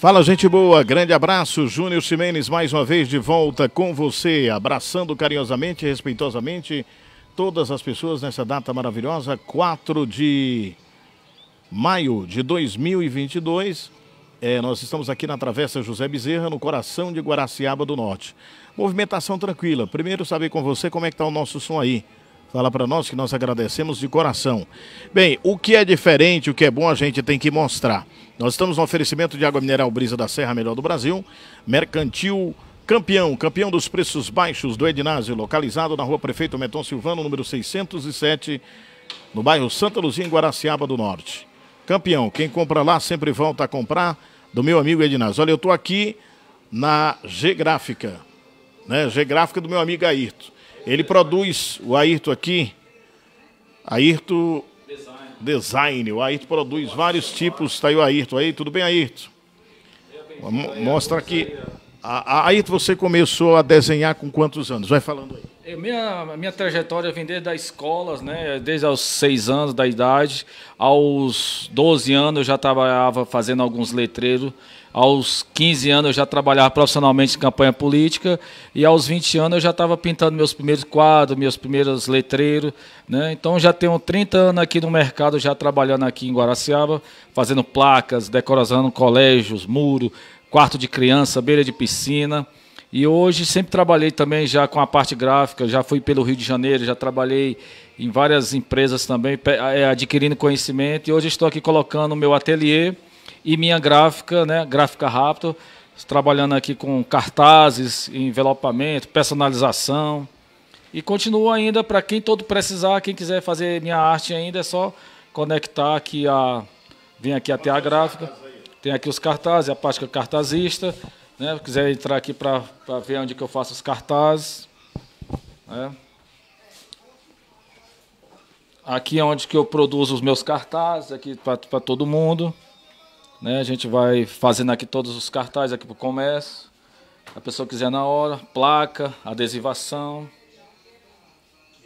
Fala, gente boa, grande abraço. Júnior Ximenes mais uma vez de volta com você, abraçando carinhosamente e respeitosamente todas as pessoas nessa data maravilhosa, 4 de maio de 2022. É, nós estamos aqui na Travessa José Bezerra, no coração de Guaraciaba do Norte. Movimentação tranquila. Primeiro, saber com você como é que está o nosso som aí. Fala para nós que nós agradecemos de coração. Bem, o que é diferente, o que é bom, a gente tem que mostrar. Nós estamos no oferecimento de água mineral Brisa da Serra, melhor do Brasil. Mercantil Campeão, campeão dos preços baixos do Ednásio, localizado na rua Prefeito Meton Silvano, número 607, no bairro Santa Luzia, em Guaraciaba do Norte. Campeão, quem compra lá sempre volta a comprar, do meu amigo Ednásio. Olha, eu estou aqui na Geográfica, né? Geográfica do meu amigo Ayrton. Ele produz, o Ayrton aqui, Ayrton Design. O Ayrton produz vários tipos. Está aí o Ayrton aí. Tudo bem, Ayrton? Mostra aqui. A, Ayrton, você começou a desenhar com quantos anos? Vai falando aí. Minha, minha trajetória vem desde as escolas, né? desde aos seis anos da idade. Aos 12 anos eu já trabalhava fazendo alguns letreiros aos 15 anos eu já trabalhava profissionalmente em campanha política e aos 20 anos eu já estava pintando meus primeiros quadros, meus primeiros letreiros. Né? Então já tenho 30 anos aqui no mercado, já trabalhando aqui em Guaraciaba, fazendo placas, decorando colégios, muro, quarto de criança, beira de piscina. E hoje sempre trabalhei também já com a parte gráfica, já fui pelo Rio de Janeiro, já trabalhei em várias empresas também, eh, adquirindo conhecimento. E hoje estou aqui colocando o meu ateliê e minha gráfica, né, Gráfica Raptor, trabalhando aqui com cartazes, envelopamento, personalização. E continuo ainda para quem todo precisar, quem quiser fazer minha arte ainda, é só conectar aqui a vem aqui até a gráfica. Tem aqui os cartazes, a parte que é cartazista, né? quiser entrar aqui para ver onde que eu faço os cartazes, né? Aqui é onde que eu produzo os meus cartazes, aqui para todo mundo. Né? A gente vai fazendo aqui todos os cartazes aqui para o comércio. A pessoa quiser na hora, placa, adesivação.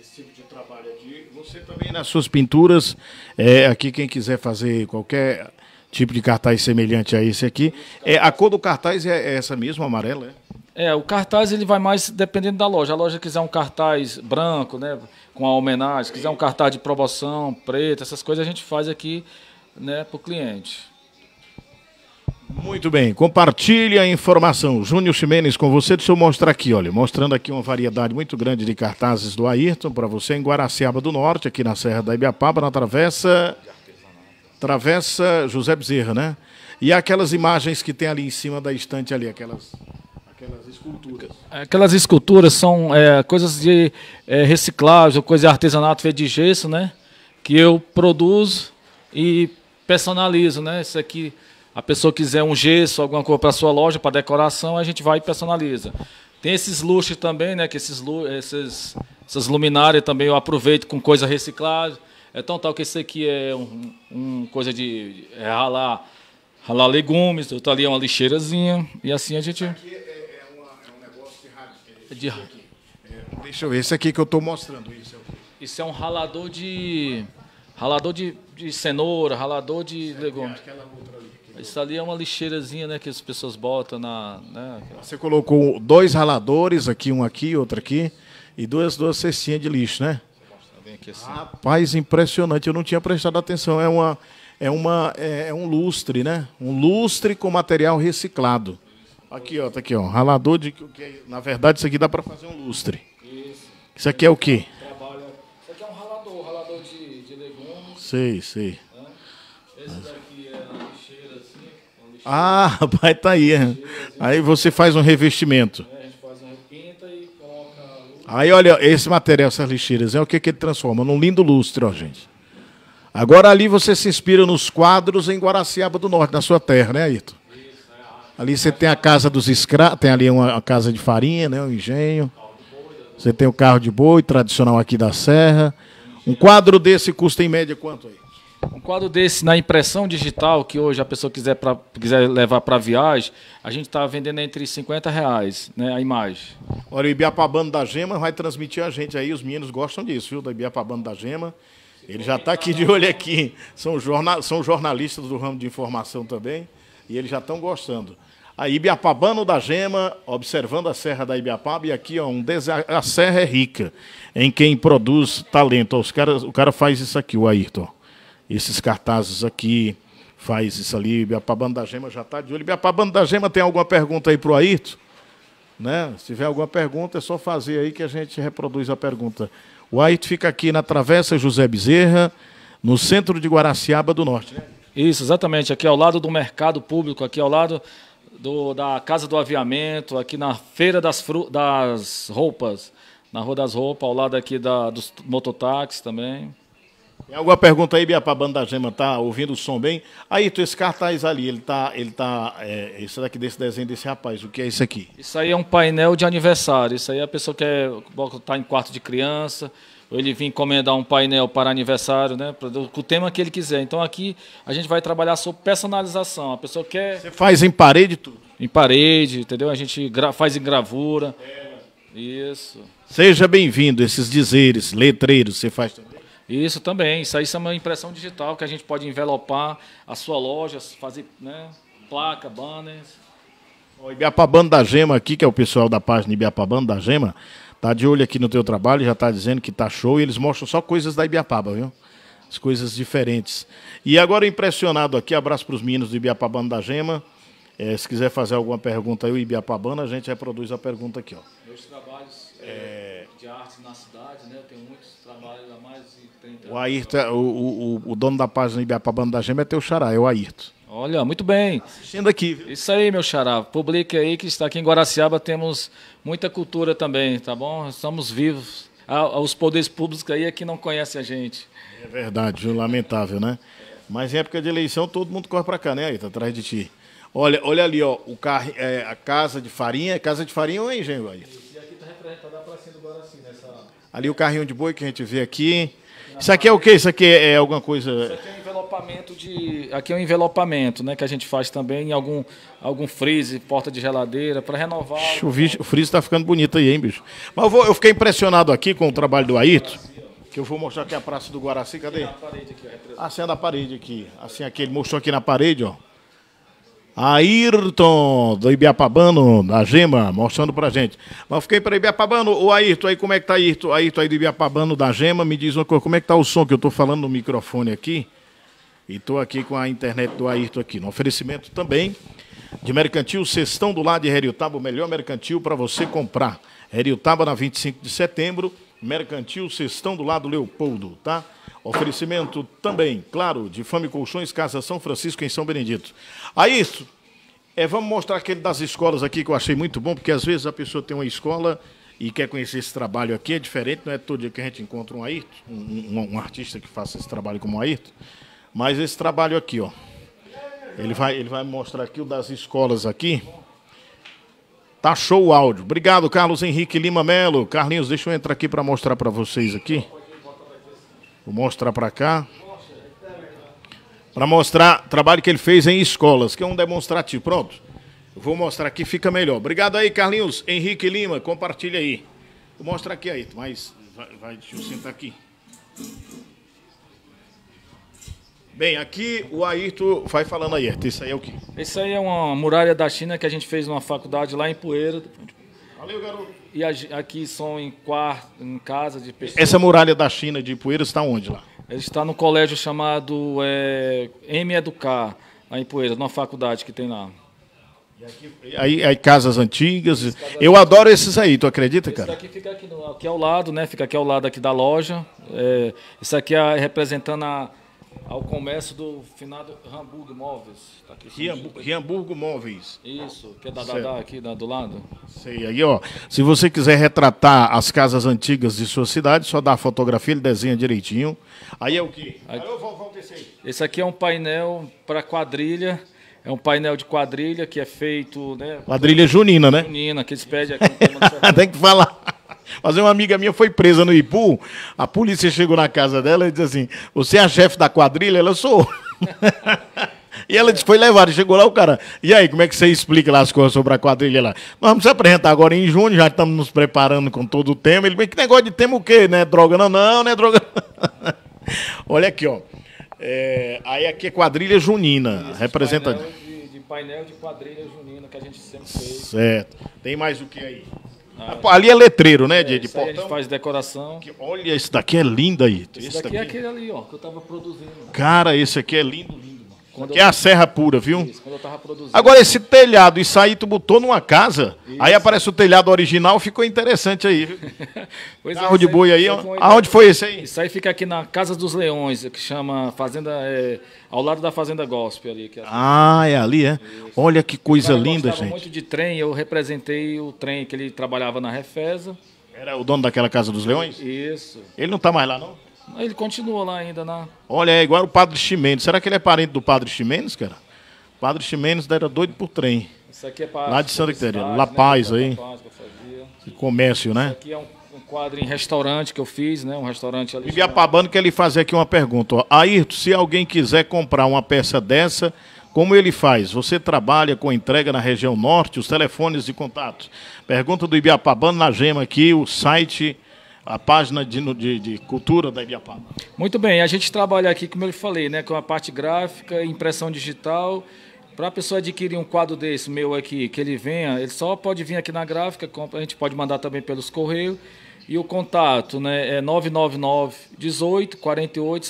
Esse tipo de trabalho aqui. Você também nas suas pinturas, é, aqui quem quiser fazer qualquer tipo de cartaz semelhante a esse aqui. É, a cor do cartaz é, é essa mesma, amarela? É? é, o cartaz ele vai mais dependendo da loja. A loja quiser um cartaz branco, né, com a homenagem, quiser um cartaz de promoção, preto, essas coisas a gente faz aqui né, para o cliente. Muito bem, compartilhe a informação. Júnior Ximenes com você, deixa eu mostrar aqui, olha, mostrando aqui uma variedade muito grande de cartazes do Ayrton para você em Guaraciaba do Norte, aqui na Serra da Ibiapaba, na Travessa Travessa José Bezerra, né? E aquelas imagens que tem ali em cima da estante ali, aquelas aquelas esculturas. Aquelas esculturas são é, coisas de é, reciclagem, coisa de artesanato feito de gesso, né? Que eu produzo e personalizo, né? Isso aqui a pessoa quiser um gesso, alguma coisa para sua loja, para decoração, a gente vai e personaliza. Tem esses luxos também, né? Que esses, esses, essas luminárias também eu aproveito com coisa reciclada. É tão tal que esse aqui é um, um coisa de é ralar, ralar legumes, outro ali é uma lixeirazinha. E assim a gente. Aqui é, é, uma, é um negócio de rádio. É, deixa eu ver, esse aqui que eu estou mostrando. Isso é, isso é um ralador de. Ralador de, de cenoura, ralador de é, legumes. Aquela outra isso ali é uma lixeirazinha, né, que as pessoas botam na. Né? Você colocou dois raladores, aqui, um aqui, outro aqui, e duas, duas cestinhas de lixo, né? Aqui assim. Rapaz, impressionante, eu não tinha prestado atenção. É, uma, é, uma, é, é, um lustre, né? Um lustre com material reciclado. Aqui, ó, tá aqui, ó. Ralador de. É na verdade, isso aqui dá para fazer um lustre. Isso. Isso aqui é o quê? Trabalha. Isso aqui é um ralador, ralador de, de legumes. Sei, sei. Né? Esse daqui ah, rapaz, tá aí. Né? Aí você faz um revestimento. É, aí olha, esse material, essas lixeiras, é o que, que ele transforma? Num lindo lustre, ó, gente. Agora ali você se inspira nos quadros em Guaraciaba do Norte, na sua terra, né, Ayrton? É ali você tem a casa dos escravos, tem ali uma casa de farinha, né, um engenho. Né? Você tem o carro de boi tradicional aqui da Serra. Um quadro desse custa em média quanto aí? Um quadro desse na impressão digital, que hoje a pessoa quiser, pra, quiser levar para viagem, a gente está vendendo entre 50 reais né, a imagem. Olha, o Ibiapabano da Gema vai transmitir a gente aí, os meninos gostam disso, viu? Da Ibiapabano da Gema. Ele já está aqui de olho aqui. São, jornal, são jornalistas do ramo de informação também, e eles já estão gostando. A Ibiapabano da Gema, observando a Serra da Ibiapaba, e aqui ó, um desa a Serra é rica em quem produz talento. Os caras, o cara faz isso aqui, o Ayrton esses cartazes aqui, faz isso ali. Ibiapabana da Gema já está de olho. Ibiapabana da Gema tem alguma pergunta aí para o Ayrton? Né? Se tiver alguma pergunta, é só fazer aí que a gente reproduz a pergunta. O Ayrton fica aqui na Travessa José Bezerra, no centro de Guaraciaba do Norte. Né? Isso, exatamente. Aqui ao lado do mercado público, aqui ao lado do, da Casa do Aviamento, aqui na Feira das, Fru das Roupas, na Rua das Roupas, ao lado aqui da, dos mototáxis também. Tem alguma pergunta aí, Bia, para a banda Gema? Tá ouvindo o som bem? Aí, tu, esse cartaz ali, ele tá. Ele tá é, esse daqui desse desenho desse rapaz, o que é isso aqui? Isso aí é um painel de aniversário. Isso aí a pessoa quer botar tá em quarto de criança, ou ele vir encomendar um painel para aniversário, né? Com o tema que ele quiser. Então aqui a gente vai trabalhar sobre personalização. A pessoa quer. Você faz em parede tudo? Em parede, entendeu? A gente faz em gravura. É. Né? Isso. Seja bem-vindo, esses dizeres, letreiros, você faz também. Isso também. Isso aí é uma impressão digital, que a gente pode envelopar a sua loja, fazer né, placa, banners. O Ibiapabano da Gema aqui, que é o pessoal da página Ibiapabano da Gema, tá de olho aqui no teu trabalho, já está dizendo que tá show e eles mostram só coisas da Ibiapaba, viu? As coisas diferentes. E agora impressionado aqui, abraço para os meninos do Ibiapabano da Gema. É, se quiser fazer alguma pergunta aí, o Ibiapabano, a gente reproduz a pergunta aqui. Ó. Meus trabalhos... É... Então. O, Ayrton, é, o, o, o dono da página Ibiapabano da Gema é teu xará, é o Ayrton. Olha, muito bem. Assistindo aqui. Viu? Isso aí, meu xará. Publique aí que está aqui em Guaraciaba, temos muita cultura também, tá bom? Estamos vivos. Ah, ah, os poderes públicos aí é que não conhecem a gente. É verdade, lamentável, né? Mas em época de eleição todo mundo corre para cá, né, Ayrton, atrás de ti. Olha, olha ali, ó, o carro, é, a casa de farinha, casa de farinha ou é engenho, Ayrton? E aqui está representada a pracinha do Guaraci, nessa... Né, ali o carrinho de boi que a gente vê aqui. Isso aqui é o quê? Isso aqui é alguma coisa. Isso aqui é um envelopamento de. Aqui é um envelopamento, né? Que a gente faz também em algum, algum freezer, porta de geladeira, para renovar. O, bicho, o freezer está ficando bonito aí, hein, bicho? Mas eu, vou, eu fiquei impressionado aqui com o trabalho do Ayrton. Que eu vou mostrar aqui a Praça do Guaraci, cadê? Aqui, ó, assim é na parede aqui. Assim aqui, ele mostrou aqui na parede, ó. Ayrton, do Ibiapabano, da Gema, mostrando pra gente. Mas fiquei para Ibiapabano, o Ayrton aí, como é que tá Ayrton? Ayrton aí do Ibiapabano, da Gema, me diz uma coisa, como é que tá o som que eu tô falando no microfone aqui? E tô aqui com a internet do Ayrton aqui. No oferecimento também de Mercantil Sextão do lado de Heriotaba, o melhor mercantil para você comprar. Heriotaba na 25 de setembro, Mercantil Sextão do lado Leopoldo, tá? Oferecimento também, claro, de Fame Colchões, Casa São Francisco, em São Benedito. Aí, ah, isso. É, vamos mostrar aquele das escolas aqui que eu achei muito bom, porque às vezes a pessoa tem uma escola e quer conhecer esse trabalho aqui, é diferente, não é todo dia que a gente encontra um Ayrton, um, um, um artista que faça esse trabalho como o Ayrton, mas esse trabalho aqui, ó. Ele vai, ele vai mostrar aqui o das escolas aqui. Tá show o áudio. Obrigado, Carlos Henrique Lima Melo. Carlinhos, deixa eu entrar aqui para mostrar para vocês aqui. Vou mostrar para cá. Para mostrar o trabalho que ele fez em escolas, que é um demonstrativo. Pronto. Eu vou mostrar aqui, fica melhor. Obrigado aí, Carlinhos. Henrique Lima, compartilha aí. Vou mostrar aqui aí, mas vai, vai, deixa eu sentar aqui. Bem, aqui o Ayrton vai falando aí, Ayrton. Isso aí é o quê? Isso aí é uma muralha da China que a gente fez numa faculdade lá em Poeira. Valeu, garoto. E aqui são em, quarto, em casa de pessoas. Essa muralha da China de Poeiras está onde lá? Está no colégio chamado é, M Educar, lá em Poeiras, numa faculdade que tem lá. Aqui, aí, aí, casas antigas. eu adoro esses aí, tu acredita, cara? Esse fica aqui, no, aqui ao lado, né? Fica aqui ao lado aqui da loja. É, isso aqui é representando a ao comércio do finado Hamburgo Móveis. Tá aqui, Riambu Móveis. Isso, que é da Dadá aqui da, do lado. Sei, aí ó, se você quiser retratar as casas antigas de sua cidade, só dá a fotografia, ele desenha direitinho. Aí é o que? Aí, aí eu vou, vou esse aqui é um painel para quadrilha, é um painel de quadrilha que é feito... Né, quadrilha junina, né? Junina, que eles pedem aqui Tem que falar. Mas uma amiga minha foi presa no Ipu, a polícia chegou na casa dela e disse assim: Você é a chefe da quadrilha? Ela sou. E ela disse, foi levada. Chegou lá o cara. E aí, como é que você explica lá as coisas sobre a quadrilha lá? Nós vamos se apresentar agora em junho, já estamos nos preparando com todo o tema. Ele, mas que negócio de tema o quê? Né? Droga não, não, né? Droga. Olha aqui, ó. É, aí aqui é quadrilha junina. Isso, representa. painel de, de painel de quadrilha junina que a gente sempre fez. Certo. Tem mais o que aí? Ah, ali é letreiro, né, é, de, de portão. a gente faz decoração. Que, olha, esse daqui é lindo aí. Esse, esse daqui, é daqui, é aquele ali, ó, que eu tava produzindo. Cara, esse aqui é lindo, lindo. Quando que eu... é a serra pura, viu? Isso, quando eu tava produzindo. Agora, esse telhado, isso aí tu botou numa casa, isso. aí aparece o telhado original, ficou interessante aí. pois Carro é, de boi aí, ó. aonde foi esse aí? Isso aí fica aqui na Casa dos Leões, que chama Fazenda, é, ao lado da Fazenda Gospel ali. É assim. ah, é ali, é? Isso. Olha que coisa Cara, linda, gente. muito de trem, eu representei o trem que ele trabalhava na Refesa. Era o dono daquela Casa dos Leões? Isso. Ele não está mais lá, não? Ele continua lá ainda na. Né? Olha, é igual o padre Ximenes. Será que ele é parente do padre Ximenes, cara? O padre Ximenes era doido por trem. Isso aqui é para. Lá de Santa Catarina, né? La Paz né? aí. Paz, comércio, né? Isso aqui é um, um, quadro em restaurante que eu fiz, né? Um restaurante ali. Ibiapabano quer lhe fazer aqui uma pergunta. Ayrton, se alguém quiser comprar uma peça dessa, como ele faz? Você trabalha com entrega na região norte, os telefones de contato. Pergunta do Ibiapabano na Gema aqui, o site a página de, de, de cultura da Ibiapaba. Muito bem, a gente trabalha aqui, como eu falei, né, com a parte gráfica, impressão digital. Para a pessoa adquirir um quadro desse meu aqui, que ele venha, ele só pode vir aqui na gráfica, a gente pode mandar também pelos correios. E o contato né, é 999 18 48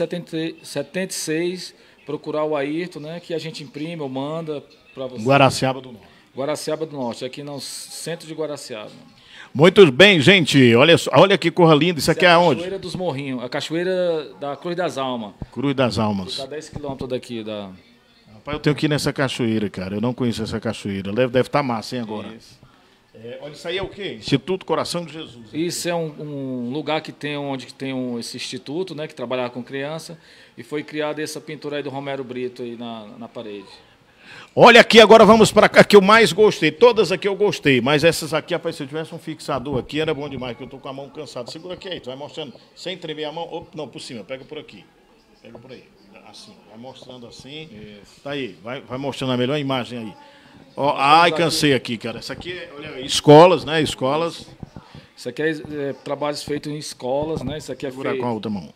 76. Procurar o Ayrton, né, que a gente imprime ou manda para você. Guaraciaba do Norte. Guaraciaba do Norte, aqui no centro de Guaraciaba. Muito bem, gente. Olha, só, olha que corra linda. Isso é aqui é, é aonde? Cachoeira dos Morrinhos, a cachoeira da Cruz das Almas. Cruz das Almas. Está 10 quilômetros daqui da. Rapaz, eu tenho que ir nessa cachoeira, cara. Eu não conheço essa cachoeira. Deve estar tá massa, hein, agora. Isso. É, olha, isso aí é o quê? Instituto Coração de Jesus. É isso é um, um lugar que tem onde tem um, esse instituto, né? Que trabalhava com criança. E foi criada essa pintura aí do Romero Brito aí na, na parede. Olha aqui, agora vamos para a que eu mais gostei. Todas aqui eu gostei, mas essas aqui, rapaz, se eu tivesse um fixador aqui, era bom demais, porque eu estou com a mão cansada. Segura aqui aí, tu vai mostrando, sem tremer a mão. Op, não, por cima, pega por aqui. Pega por aí. Assim, vai mostrando assim. Isso. Tá aí, vai, vai mostrando a melhor imagem aí. Oh, ai, cansei aqui, cara. Essa aqui é, olha, escolas, né? Escolas. Isso aqui é, é trabalhos feitos em escolas, né? Isso aqui é feito. com a outra mão.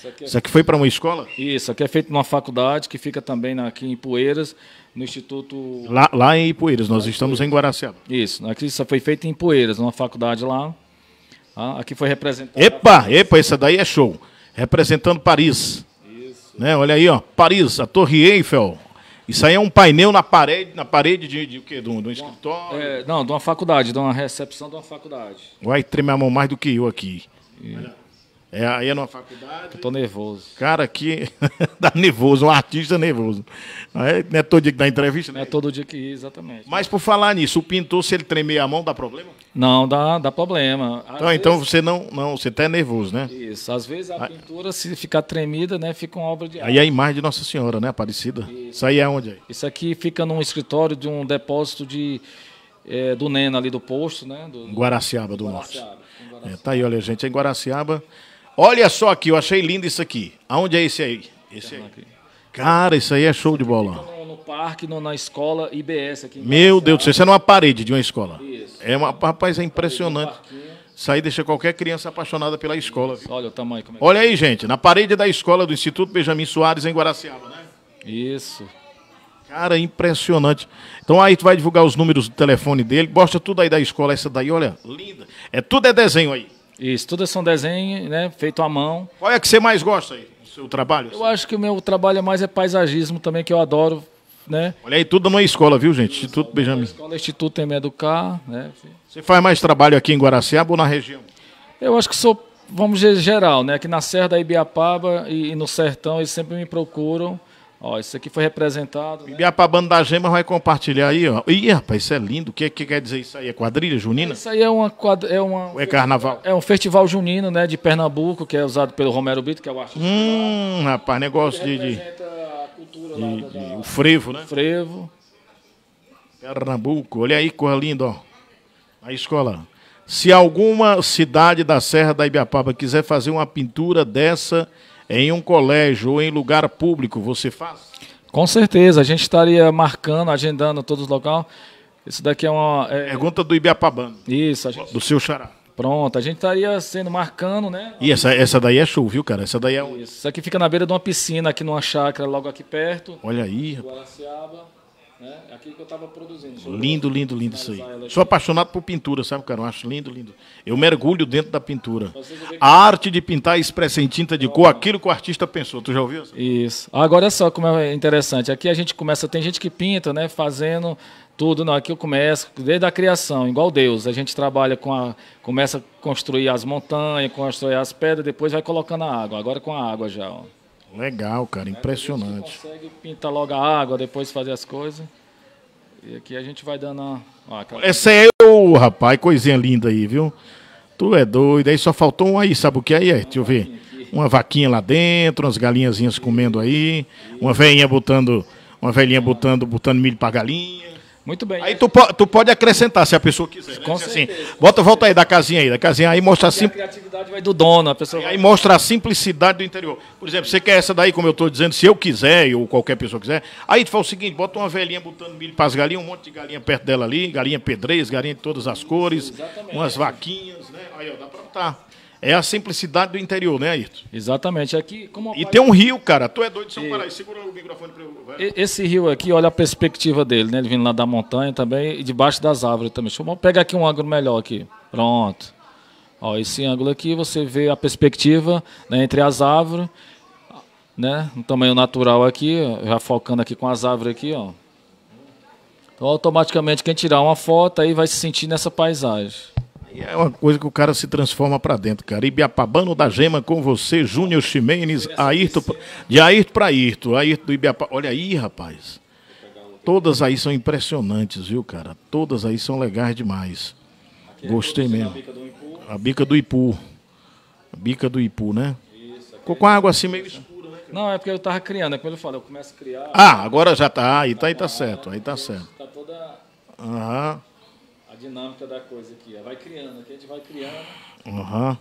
Isso aqui, é... Isso aqui foi para uma escola? Isso, aqui é feito numa faculdade que fica também aqui em Poeiras, no Instituto. Lá, lá em Poeiras, nós lá estamos em, em Guaraciaba. Isso, aqui isso foi feito em Poeiras, numa faculdade lá. Ah, aqui foi representado. Epa, epa, essa daí é show. Representando Paris. Isso. Né? Olha aí, ó. Paris, a Torre Eiffel. Isso aí é um painel na parede, na parede de, de, de, de um, um escritório? É, não, de uma faculdade, de uma recepção de uma faculdade. Vai tremer a mão mais do que eu aqui. E... Olha. É, aí é numa faculdade. Eu tô nervoso. Cara, aqui dá nervoso, um artista nervoso. Não é, não é todo dia que dá entrevista, né? É todo dia que, exatamente. Mas por falar nisso, o pintor, se ele tremer a mão, dá problema? Não, dá, dá problema. Então, então, vezes... então você não, não, você tá nervoso, né? Isso. Às vezes a pintura, se ficar tremida, né, fica uma obra de arte. Aí é a imagem de Nossa Senhora, né, Aparecida? Isso, Isso aí é onde? Aí? É? Isso aqui fica num escritório de um depósito de é, do Nena ali do posto, né? Do, Guaraciaba do, do Norte. Guaraciaba, É, tá aí, olha, gente, é em Guaraciaba Olha só aqui, eu achei lindo isso aqui. Aonde é esse aí? Esse aí. Cara, isso aí é show de bola. No, no parque, no, na escola IBS aqui. Meu Deus do céu, isso é numa parede de uma escola. Isso. É uma, rapaz, é impressionante. Isso aí deixa qualquer criança apaixonada pela escola. olha o tamanho. É olha é. aí, gente, na parede da escola do Instituto Benjamin Soares, em Guaraciaba, né? Isso. Cara, é impressionante. Então aí tu vai divulgar os números do telefone dele. Bosta tudo aí da escola, essa daí, olha, linda. É tudo é desenho aí. Isso, todas é são desenho, né? Feito à mão. Qual é que você mais gosta aí? O seu trabalho? Eu assim? acho que o meu trabalho é mais é paisagismo também, que eu adoro, né? Olha aí, tudo numa escola, viu, gente? Isso, Instituto Benjamin. Escola, Instituto M Educar, né? Você faz mais trabalho aqui em Guaraciaba ou na região? Eu acho que sou, vamos dizer, geral, né? Aqui na Serra da Ibiapaba e, e no Sertão, eles sempre me procuram Ó, isso aqui foi representado. Né? Ibiapabano da Gema vai compartilhar aí, ó. Ih, rapaz, isso é lindo. O que, que quer dizer isso aí? É quadrilha junina? Isso aí é uma quadra, é uma é carnaval. É um festival junino, né, de Pernambuco, que é usado pelo Romero Brito, que é o artista. Hum, lá. rapaz, negócio de, de, de, de, o frevo, né? O frevo. Pernambuco. Olha aí, cor linda, ó. A escola. Se alguma cidade da Serra da Ibiapaba quiser fazer uma pintura dessa, em um colégio ou em lugar público, você faz? Com certeza, a gente estaria marcando, agendando todos os locais. Isso daqui é uma. É... Pergunta do Ibiapabano. Isso, gente... do seu xará. Pronto, a gente estaria sendo marcando, né? E essa, essa daí é show, viu, cara? Essa daí é. Isso, isso aqui fica na beira de uma piscina, aqui numa chácara, logo aqui perto. Olha aí. Guaraciaba. Né? É aquilo que eu estava produzindo. Eu lindo, lindo, lindo isso aí. Sou apaixonado por pintura, sabe, cara? Eu acho lindo, lindo. Eu mergulho dentro da pintura. A arte de pintar é expressa em tinta de cor aquilo que o artista pensou. Tu já ouviu? Isso. Agora é só como é interessante. Aqui a gente começa, tem gente que pinta, né, fazendo tudo, não, aqui eu começo desde a criação, igual Deus, a gente trabalha com a começa a construir as montanhas, construir as pedras, depois vai colocando a água. Agora com a água já, ó. Legal, cara, né, impressionante. impressionante. gente consegue pintar logo a água, depois fazer as coisas. E aqui a gente vai dando. Uma... Ó, Essa é eu, rapaz, coisinha linda aí, viu? Tu é doido. Aí só faltou um aí, sabe o que aí é? Deixa eu ver. Uma vaquinha lá dentro, umas galinhazinhas comendo aí, uma velhinha botando, uma velhinha botando, botando milho pra galinha. Muito bem. Aí tu, po tu pode acrescentar, se a pessoa quiser. Né? assim, bota, volta aí da casinha aí, da casinha aí mostra a simplicidade. A criatividade vai do dono, a pessoa. Aí, aí mostra a simplicidade do interior. Por exemplo, você quer essa daí, como eu estou dizendo, se eu quiser, ou qualquer pessoa quiser. Aí tu faz o seguinte: bota uma velhinha botando milho para as galinhas, um monte de galinha perto dela ali, galinha pedreira, galinha de todas as cores, Isso, umas vaquinhas, né? Aí, ó, dá para botar. É a simplicidade do interior, né, Ayrton? Exatamente. Aqui, como e tem um rio, cara. Tu é doido, seu e... Paraí. Segura o microfone para eu... Esse rio aqui, olha a perspectiva dele, né? Ele vindo lá da montanha também e debaixo das árvores também. Deixa eu pegar aqui um ângulo melhor aqui. Pronto. Ó, esse ângulo aqui você vê a perspectiva né, entre as árvores, né? Um tamanho natural aqui, já focando aqui com as árvores aqui, ó. Então, automaticamente, quem tirar uma foto aí vai se sentir nessa paisagem é uma coisa que o cara se transforma para dentro, cara. Ibiapabano da Gema com você, Júnior Ximenes, Ayrton, de Ayrton para Ayrton, Ayrton do Ibiapabano. Olha aí, rapaz. Todas aí são impressionantes, viu, cara? Todas aí são legais demais. É Gostei mesmo. A bica do Ipu. A bica do Ipu, né? Ficou com a água assim é meio escura, né? Não, é porque eu tava criando, é como eu falei, eu começo a criar. Ah, agora já tá, aí tá, aí tá certo, aí tá certo. Tá toda. Aham a dinâmica da coisa aqui. Vai criando, aqui a gente vai criando. Uhum. A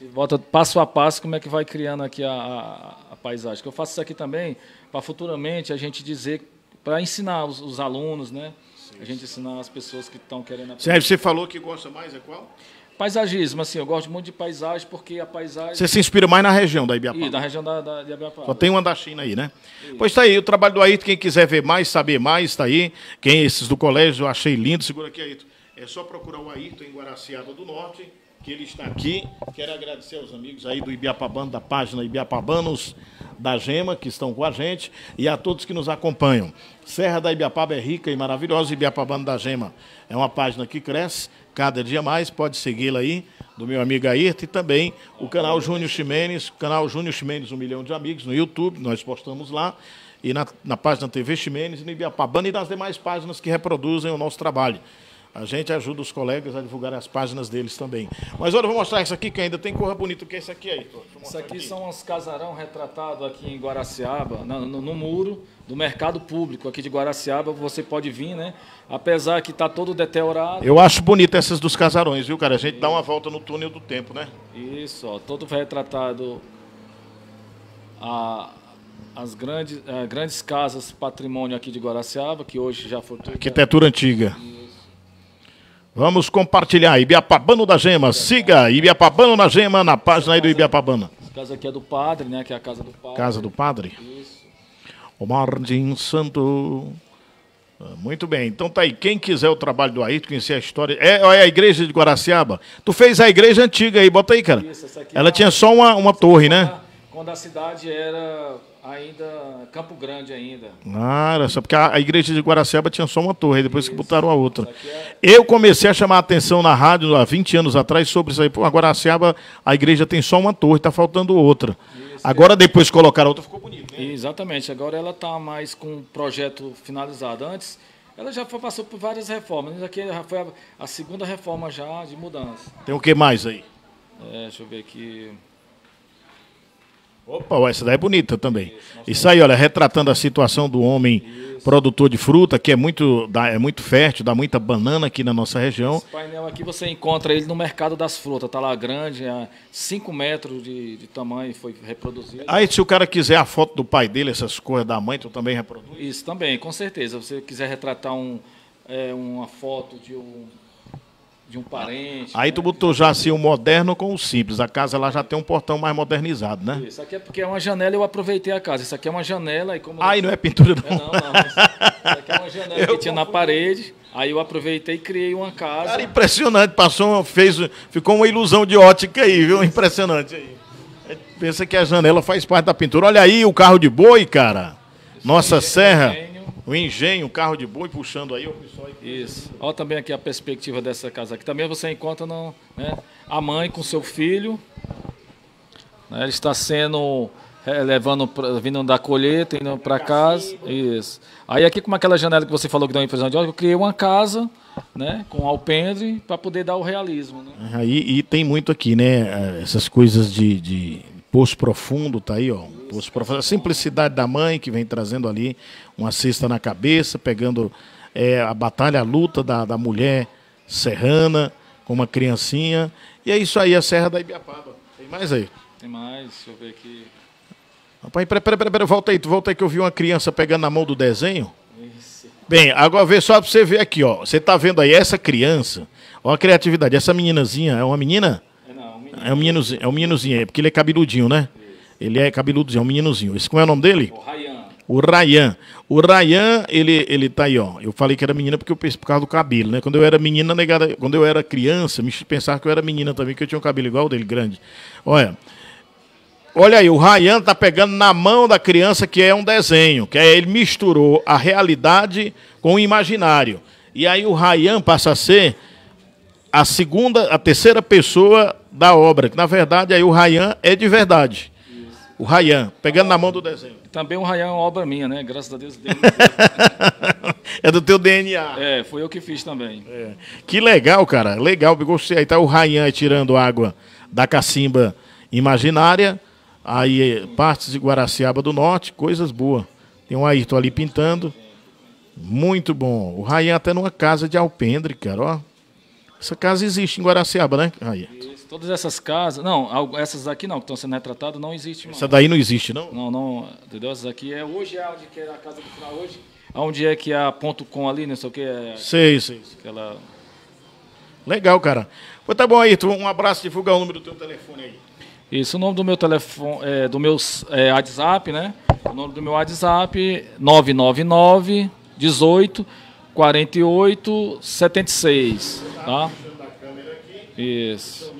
gente bota passo a passo como é que vai criando aqui a, a, a paisagem. Eu faço isso aqui também para futuramente a gente dizer, para ensinar os, os alunos, né? Sim, a gente ensinar as pessoas que estão querendo aprender. você falou que gosta mais, é qual? Paisagismo, assim, eu gosto muito de paisagem porque a paisagem. Você se inspira mais na região da Ibiapaba? Sim, da região da, da, de Ibiapaba. Só tem uma da China aí, né? Pois tá aí, o trabalho do Aito, quem quiser ver mais, saber mais, tá aí. Quem esses do colégio, eu achei lindo, segura aqui, Aito. É só procurar o Ayrton em Guaraciaba do Norte, que ele está aqui. Quero agradecer aos amigos aí do Ibiapabano, da página Ibiapabanos da Gema, que estão com a gente, e a todos que nos acompanham. Serra da Ibiapaba é rica e maravilhosa, Ibiapabano da Gema é uma página que cresce cada dia mais, pode segui-la aí, do meu amigo Ayrton, e também o canal Júnior Ximenes, canal Júnior Ximenes, um milhão de amigos no YouTube, nós postamos lá, e na, na página TV Ximenes, no Ibiapabano e nas demais páginas que reproduzem o nosso trabalho. A gente ajuda os colegas a divulgar as páginas deles também. Mas olha, eu vou mostrar isso aqui que ainda tem corra bonita que é isso aqui aí. Isso aqui, aqui, são os casarão retratado aqui em Guaraciaba, no, no, no, muro do mercado público aqui de Guaraciaba. Você pode vir, né? Apesar que está todo deteriorado. Eu acho bonito essas dos casarões, viu, cara? A gente isso. dá uma volta no túnel do tempo, né? Isso, ó, todo retratado a, as grandes, a, eh, grandes casas patrimônio aqui de Guaraciaba, que hoje já foi... Arquitetura antiga. E Vamos compartilhar. Ibiapabano da Gema. Siga Ibiapabano da Gema na página aí do Ibiapabana. Essa casa aqui é do padre, né? Que é a casa do padre. Casa do padre? Isso. O Mardim Santo. Ah, muito bem, então tá aí. Quem quiser o trabalho do Ayrton, conhecer a história. É, é a igreja de Guaraciaba. Tu fez a igreja antiga aí, bota aí, cara. Isso, essa aqui Ela é tinha só uma, uma torre, né? Quando a cidade era ainda Campo Grande ainda. Ah, era só porque a, a igreja de Guaraceba tinha só uma torre, depois isso. que botaram a outra. É... Eu comecei a chamar a atenção na rádio há 20 anos atrás sobre isso aí. Pô, a a igreja tem só uma torre, está faltando outra. Isso. Agora, depois colocaram outra, ficou bonito. Né? Exatamente, agora ela está mais com o projeto finalizado. Antes, ela já foi, passou por várias reformas. Aqui já foi a, a segunda reforma já de mudança. Tem o que mais aí? É, deixa eu ver aqui. Opa, essa daí é bonita também. Isso aí, olha, retratando a situação do homem Isso. produtor de fruta, que é muito, dá, é muito fértil, dá muita banana aqui na nossa região. Esse painel aqui você encontra ele no mercado das frutas, tá lá grande, 5 metros de, de, tamanho, foi reproduzido. Aí se o cara quiser a foto do pai dele, essas coisas da mãe, tu também reproduz? Isso também, com certeza. Se você quiser retratar um, é, uma foto de um de um parente. Aí né? tu botou já assim o moderno com o simples. A casa lá já tem um portão mais modernizado, né? Isso aqui é porque é uma janela, eu aproveitei a casa. Isso aqui é uma janela e como. Aí não é pintura não. É, não, não. Isso aqui é uma janela eu que tinha na parede. Aí eu aproveitei e criei uma casa. Cara, impressionante, passou, fez, ficou uma ilusão de ótica aí, viu? Impressionante aí. É, pensa que a janela faz parte da pintura. Olha aí o carro de boi, cara. Nossa é Serra o engenho, o carro de boi puxando aí o pessoal. Isso. Olha também aqui a perspectiva dessa casa aqui. Também você encontra não, né, a mãe com seu filho. Né, ele está sendo é, levando, pra, vindo da colheita, indo para casa. Isso. Aí aqui como aquela janela que você falou que dá uma impressão de óleo, eu criei uma casa né, com alpendre para poder dar o realismo. Né? Aí, e tem muito aqui, né? Essas coisas de, de poço profundo, tá aí, ó os professores, a simplicidade da mãe que vem trazendo ali uma cesta na cabeça, pegando é, a batalha, a luta da, da mulher serrana com uma criancinha. E é isso aí, a Serra da Ibiapaba. Tem mais aí? Tem mais, deixa eu ver aqui. Rapaz, peraí, peraí, pera, pera, volta aí, volta aí que eu vi uma criança pegando na mão do desenho. Bem, agora vê só para você ver aqui, ó. Você tá vendo aí essa criança, Olha a criatividade. Essa meninazinha, é uma menina? É não, é é um menino. É um meninozinho, é um meninozinho, é porque ele é cabeludinho, né? Ele é cabeludozinho, é um meninozinho. Esse, como é o nome dele? O Rayan. O Rayan. O Rayan, ele, ele tá aí, ó. Eu falei que era menina porque eu pensei por causa do cabelo, né? Quando eu era menina, negada, quando eu era criança, me pensava que eu era menina também, que eu tinha um cabelo igual dele, grande. Olha. Olha aí, o Rayan tá pegando na mão da criança que é um desenho, que é ele misturou a realidade com o imaginário. E aí o Rayan passa a ser a segunda, a terceira pessoa da obra, que na verdade aí o Rayan é de verdade. O Rayan, pegando ah, na mão do desenho. Também o Rayan é uma obra minha, né? Graças a Deus. Deus é do teu DNA. É, foi eu que fiz também. É. Que legal, cara. Legal. Gostei. Aí tá o Rayan tirando água da cacimba imaginária. Aí eh, partes de Guaraciaba do Norte, coisas boas. Tem um Ayrton ali pintando. Muito bom. O Rayan até numa casa de alpendre, cara, ó. Essa casa existe em Guaraciaba, né, Ayrton? Todas essas casas. Não, essas aqui não, que estão sendo retratadas, não existe. Não. Essa daí não existe, não? Não, não. Entendeu? Essas aqui é hoje é onde que a casa do final hoje. Onde é que é a ponto com ali, não sei o que. É, sei, sei. Aquela... Legal, cara. foi tá bom, aí tu Um abraço, divulga o número do teu telefone aí. Isso, o nome do meu telefone, é, do meu é, WhatsApp, né? O nome do meu WhatsApp, 999 18 48 76, tá? Isso.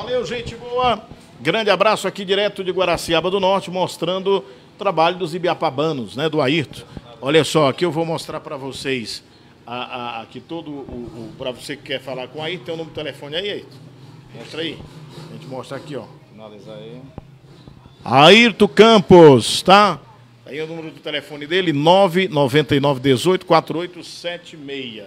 Valeu, gente boa. Grande abraço aqui direto de Guaraciaba do Norte, mostrando o trabalho dos ibiapabanos, né, do Ayrton. Olha só, aqui eu vou mostrar para vocês a, a, aqui todo o, o para você que quer falar com o Ayrton, tem o número do telefone aí, Ayrton. Mostra aí. A gente mostra aqui, ó. Finalizar aí. Ayrton Campos, tá? Aí o número do telefone dele, 999 18 4876.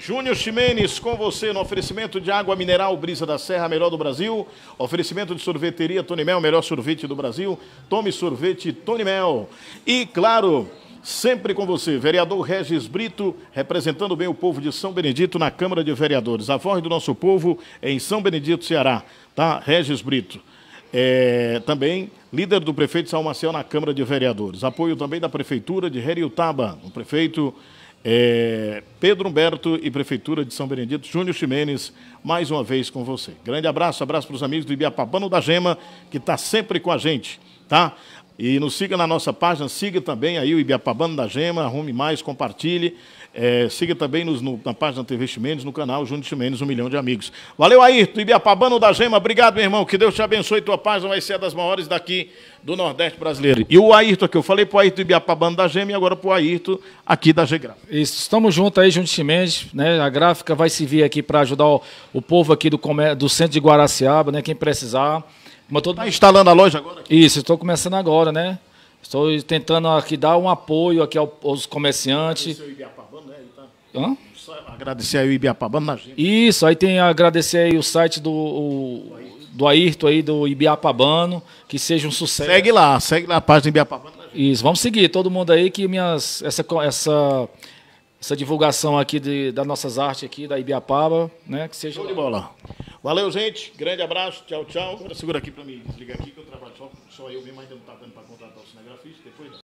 Júnior Ximenes com você no oferecimento de água mineral Brisa da Serra, melhor do Brasil. Oferecimento de sorveteria Tony Mel, melhor sorvete do Brasil. Tome sorvete Tony Mel. E claro, sempre com você, vereador Regis Brito, representando bem o povo de São Benedito na Câmara de Vereadores. A voz do nosso povo em São Benedito, Ceará. Tá, Regis Brito. É, também líder do prefeito São Maciel na Câmara de Vereadores. Apoio também da Prefeitura de Heriotaba, o prefeito é, Pedro Humberto e Prefeitura de São Benedito, Júnior Ximenes, mais uma vez com você. Grande abraço, abraço para os amigos do Ibiapabano da Gema, que está sempre com a gente, tá? E nos siga na nossa página, siga também aí o Ibiapabano da Gema, arrume mais, compartilhe. É, siga também nos, no, na página TV Chimenez, no canal Júnior Chimenez, um milhão de amigos. Valeu, Ayrton, Ibiapabano da Gema, obrigado, meu irmão, que Deus te abençoe, tua página vai ser das maiores daqui do Nordeste brasileiro. E o Ayrton aqui, eu falei pro Ayrton Ibiapabano da Gema e agora pro Ayrton aqui da Gegra. Isso, estamos juntos aí, Júnior Chimenez, né, a gráfica vai servir aqui para ajudar o, o, povo aqui do, do centro de Guaraciaba, né, quem precisar. Mas todo... Tá instalando a loja agora? Isso, estou começando agora, né? Estou tentando aqui dar um apoio aqui aos comerciantes. Hã? Só agradecer aí o Ibiapaba, Isso, aí tem agradecer aí o site do, o, do Ayrton aí, do Ibiapabano, que seja um sucesso. Segue lá, segue lá a página do Ibiapabano. Isso, vamos seguir todo mundo aí que minhas, essa, essa, essa divulgação aqui de, das nossas artes aqui da Ibiapaba, né, que seja... Show de bola. Valeu, gente, grande abraço, tchau, tchau. Agora segura aqui para mim, desliga aqui que eu trabalho só, só eu mesmo, ainda não está dando para contratar o cinegrafista, depois...